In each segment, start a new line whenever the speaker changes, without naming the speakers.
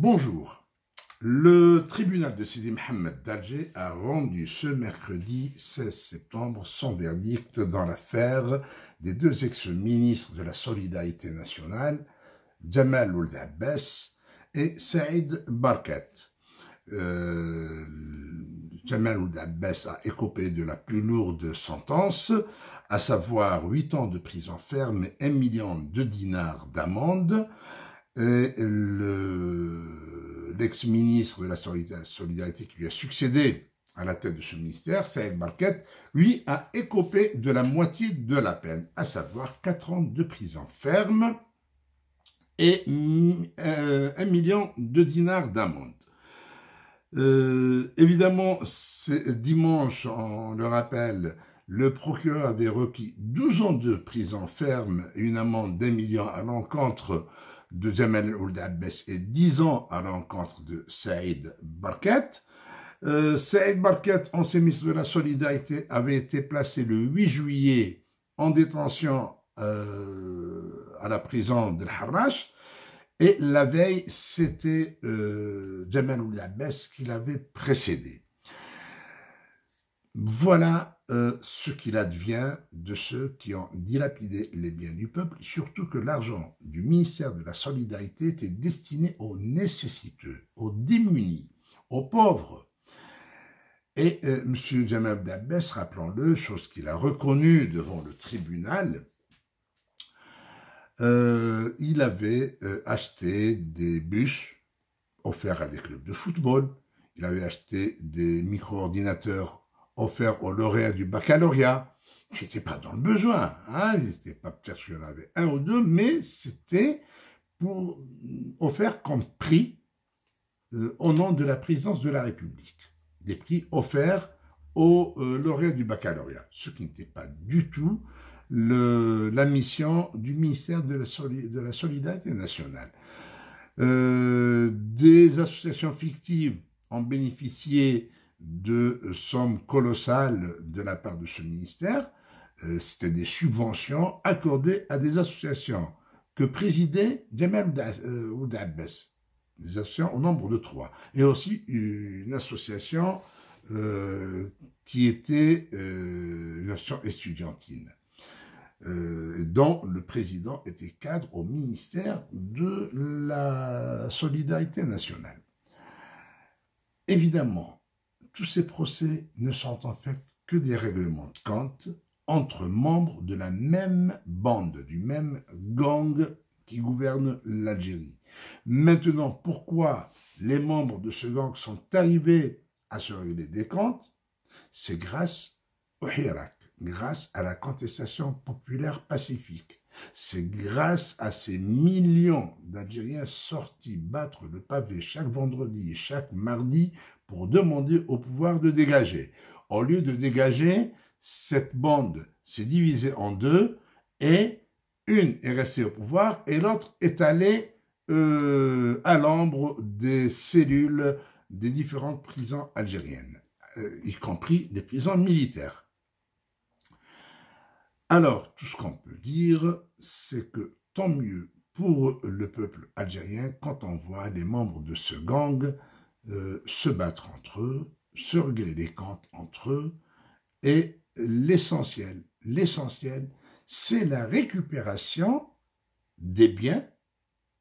Bonjour. Le tribunal de Sidi Mohamed d'Alger a rendu ce mercredi 16 septembre son verdict dans l'affaire des deux ex-ministres de la Solidarité nationale, Jamal Ould et Saïd Barkat. Euh, Jamal Ould a écopé de la plus lourde sentence, à savoir 8 ans de prison ferme et 1 million de dinars d'amende et l'ex-ministre de la Solidarité qui lui a succédé à la tête de ce ministère, Saïd Barquette, lui a écopé de la moitié de la peine, à savoir 4 ans de prison ferme et euh, un 1 million de dinars d'amende. Euh, évidemment, dimanche, on le rappelle, le procureur avait requis 12 ans de prison ferme et une amende d'un million à l'encontre de Jamal Ould Abbas et 10 ans à l'encontre de Saïd Barkat. Euh, Saïd Barkat, ancien ministre de la Solidarité, avait été placé le 8 juillet en détention euh, à la prison de Harrach. Et la veille, c'était euh, Jamel Ould Abbas qui l'avait précédé. Voilà euh, ce qu'il advient de ceux qui ont dilapidé les biens du peuple, surtout que l'argent du ministère de la Solidarité était destiné aux nécessiteux, aux démunis, aux pauvres. Et euh, M. Jamal Dabès, rappelons-le, chose qu'il a reconnue devant le tribunal, euh, il avait acheté des bus offerts à des clubs de football, il avait acheté des micro-ordinateurs offert aux lauréats du baccalauréat, qui n'étaient pas dans le besoin. Hein, ils pas peut-être qu'il y en avait un ou deux, mais c'était pour offert comme prix euh, au nom de la présidence de la République. Des prix offerts aux euh, lauréats du baccalauréat, ce qui n'était pas du tout la mission du ministère de la, Solidarité nationale. Euh, des associations fictives ont bénéficié de sommes colossales de la part de ce ministère, euh, c'était des subventions accordées à des associations que présidait ou Oudabbes, euh, des associations au nombre de trois, et aussi une association euh, qui était une association estudiantine, dont le président était cadre au ministère de la Solidarité nationale. Évidemment, tous ces procès ne sont en fait que des règlements de compte entre membres de la même bande, du même gang qui gouverne l'Algérie. Maintenant, pourquoi les membres de ce gang sont arrivés à se régler des comptes C'est grâce au Hirak, grâce à la contestation populaire pacifique. C'est grâce à ces millions d'Algériens sortis battre le pavé chaque vendredi et chaque mardi pour demander au pouvoir de dégager. Au lieu de dégager, cette bande s'est divisée en deux et une est restée au pouvoir et l'autre est allée euh, à l'ombre des cellules des différentes prisons algériennes, euh, y compris les prisons militaires. Alors, tout ce qu'on peut dire, c'est que tant mieux pour le peuple algérien quand on voit les membres de ce gang euh, se battre entre eux, se régler les comptes entre eux, et l'essentiel, l'essentiel, c'est la récupération des biens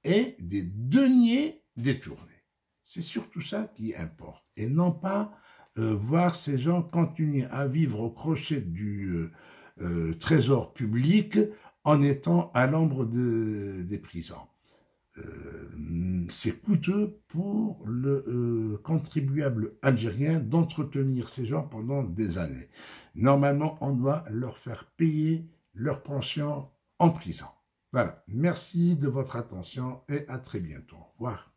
et des deniers détournés. C'est surtout ça qui importe, et non pas euh, voir ces gens continuer à vivre au crochet du... Euh, euh, trésor public en étant à l'ombre des prisons. Euh, c'est coûteux pour le euh, contribuable algérien d'entretenir ces gens pendant des années. Normalement, on doit leur faire payer leur pension en prison. Voilà, merci de votre attention et à très bientôt. Au revoir.